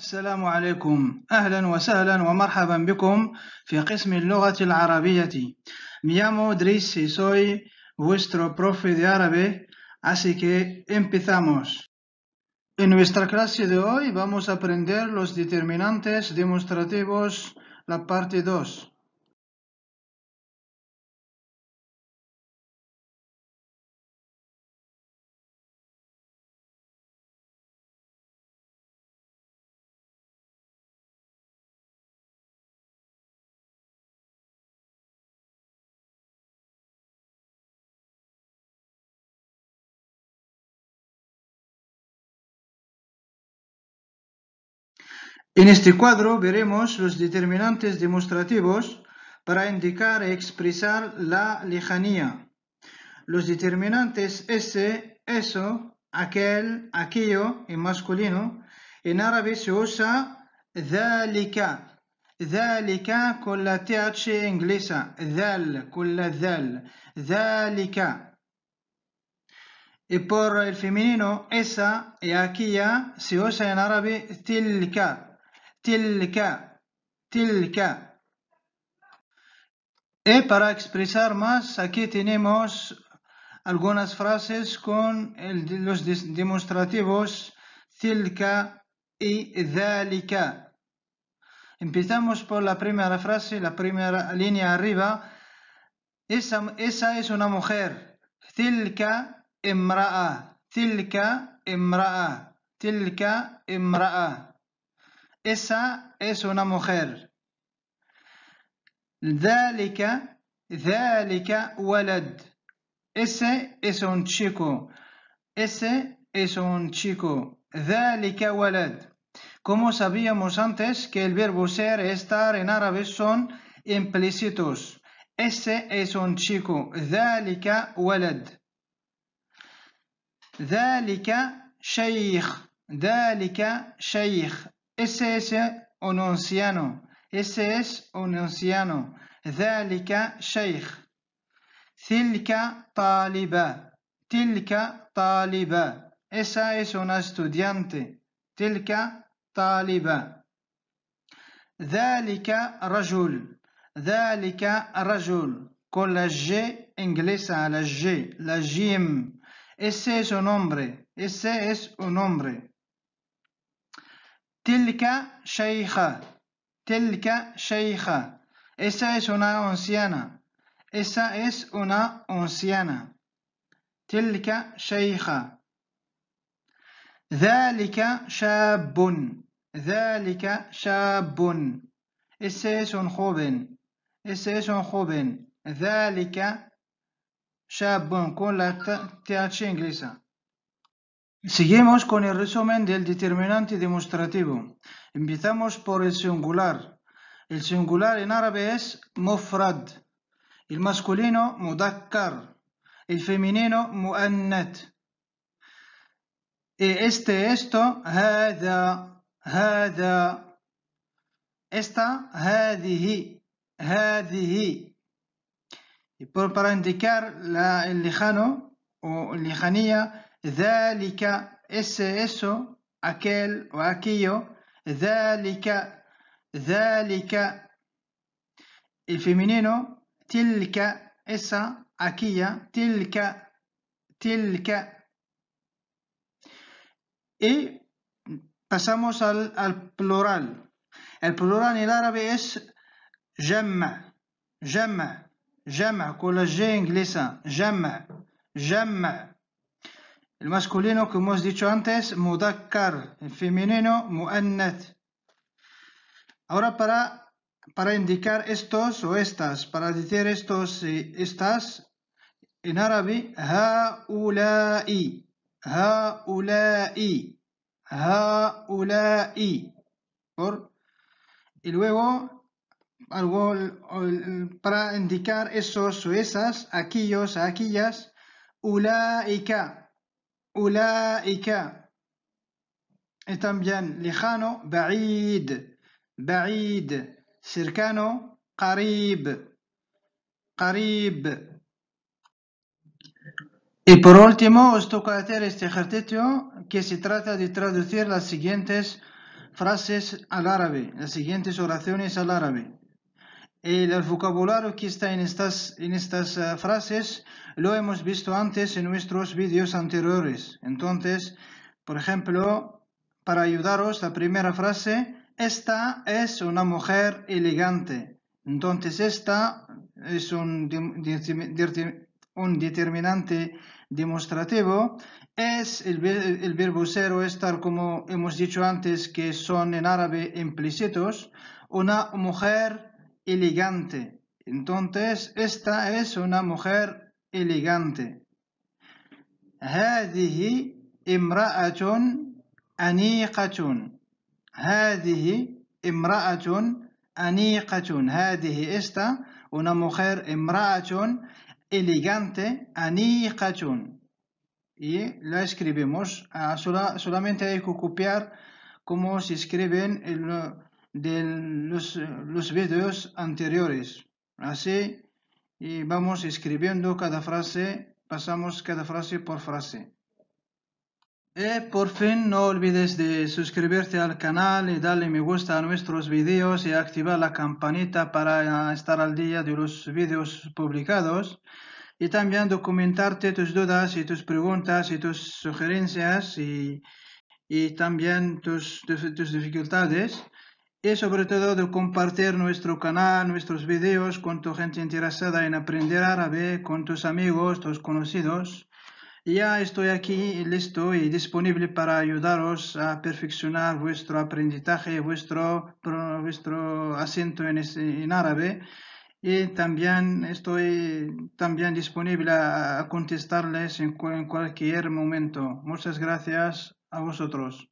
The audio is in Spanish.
السلام عليكم أهلا وسهلا ومرحبا بكم في قسم Me llamo soy vuestro profe de árabe, así que empezamos. En nuestra clase de hoy vamos a aprender los determinantes demostrativos, la parte 2. En este cuadro veremos los determinantes demostrativos para indicar y e expresar la lejanía. Los determinantes ese, eso, aquel, aquello en masculino. En árabe se usa dhalika. Dhalika con la th inglesa. Dhal con la dhal. Dhalika. Y por el femenino esa y e aquella se usa en árabe tilka tilka, tilka. Y eh, para expresar más, aquí tenemos algunas frases con los demostrativos tilka y dalika. Empezamos por la primera frase, la primera línea arriba. Esa, es una mujer. Tilka EMRA'A Tilka emraa. Tilka emraa. Esa es una mujer. ذلك ذلك walad. Ese es un chico. Ese es un chico. ذلك walad. Como sabíamos antes que el verbo ser y estar en árabe son implícitos. Ese es un chico. ذلك walad. ذلك Sheikh. ذلك Sheikh. Ese es un anciano. Ese es un anciano. Zalika sheikh. Tilka taliba. Tilka taliba. Esa es una estudiante. Tilka taliba. Zalika rajul. Zalika rajul. Con la G inglesa, la G, la Jim. Ese es un hombre. Ese es un hombre. تلك شيخة تلك شيخة Esa es una anciana. Esa es una anciana. تلك شيخة ذلك شاب ذلك شاب Ese es un joven. Ese es un joven. ذلك شاب كون لا تاتش انجليزا Seguimos con el resumen del determinante demostrativo. Empezamos por el singular. El singular en árabe es mufrad, el masculino mudakkar, el femenino Y eh, Este, esto, hada, hada. Esta, hadihi, hadihi. Y para indicar el lejano o lejanía, ذلك es eso, aquel o aquello, ذلك, ذلك, el femenino, tilka, esa, aquella, tilka, tilka. Y pasamos al, al plural. El plural en el árabe es jamma, jamma, jamma, con la G inglesa, jamma, jamma. El masculino, como hemos dicho antes, mudakkar. El femenino, mu'annat. Ahora para, para indicar estos o estas, para decir estos y estas, en árabe, haulai, haulai, haulai. Por, y luego, para indicar esos o esas, aquellos, aquellas, ulaika. Ulaika y también lejano, ba'id, ba'id, cercano, qarib, Y por último, os toca hacer este ejercicio que se trata de traducir las siguientes frases al árabe, las siguientes oraciones al árabe el eh, vocabulario que está en estas, en estas eh, frases lo hemos visto antes en nuestros vídeos anteriores. Entonces, por ejemplo, para ayudaros, la primera frase, esta es una mujer elegante. Entonces, esta es un, un determinante demostrativo. Es el, el verbo ser o estar, como hemos dicho antes, que son en árabe implícitos. Una mujer elegante. Entonces, esta es una mujer elegante. هذه امرأة أنيقة. هذه امرأة أنيقة. هذه esta una mujer امرأة elegante أنيقة. y la escribimos. Ah, solamente hay que copiar cómo se escriben el, de los, vídeos anteriores. Así y vamos escribiendo cada frase, pasamos cada frase por frase. Y por fin no olvides de suscribirte al canal y darle me gusta a nuestros vídeos y activar la campanita para ah, estar al día de los vídeos publicados. Y también documentarte tus dudas y tus preguntas y tus sugerencias y, también tus dificultades y sobre todo de compartir nuestro canal, nuestros videos con tu gente interesada en aprender árabe, con tus amigos, tus conocidos. Ya estoy aquí listo y disponible para ayudaros a perfeccionar vuestro aprendizaje, vuestro, vuestro acento en, árabe. Y también estoy también disponible a contestarles en cualquier momento. Muchas gracias a vosotros.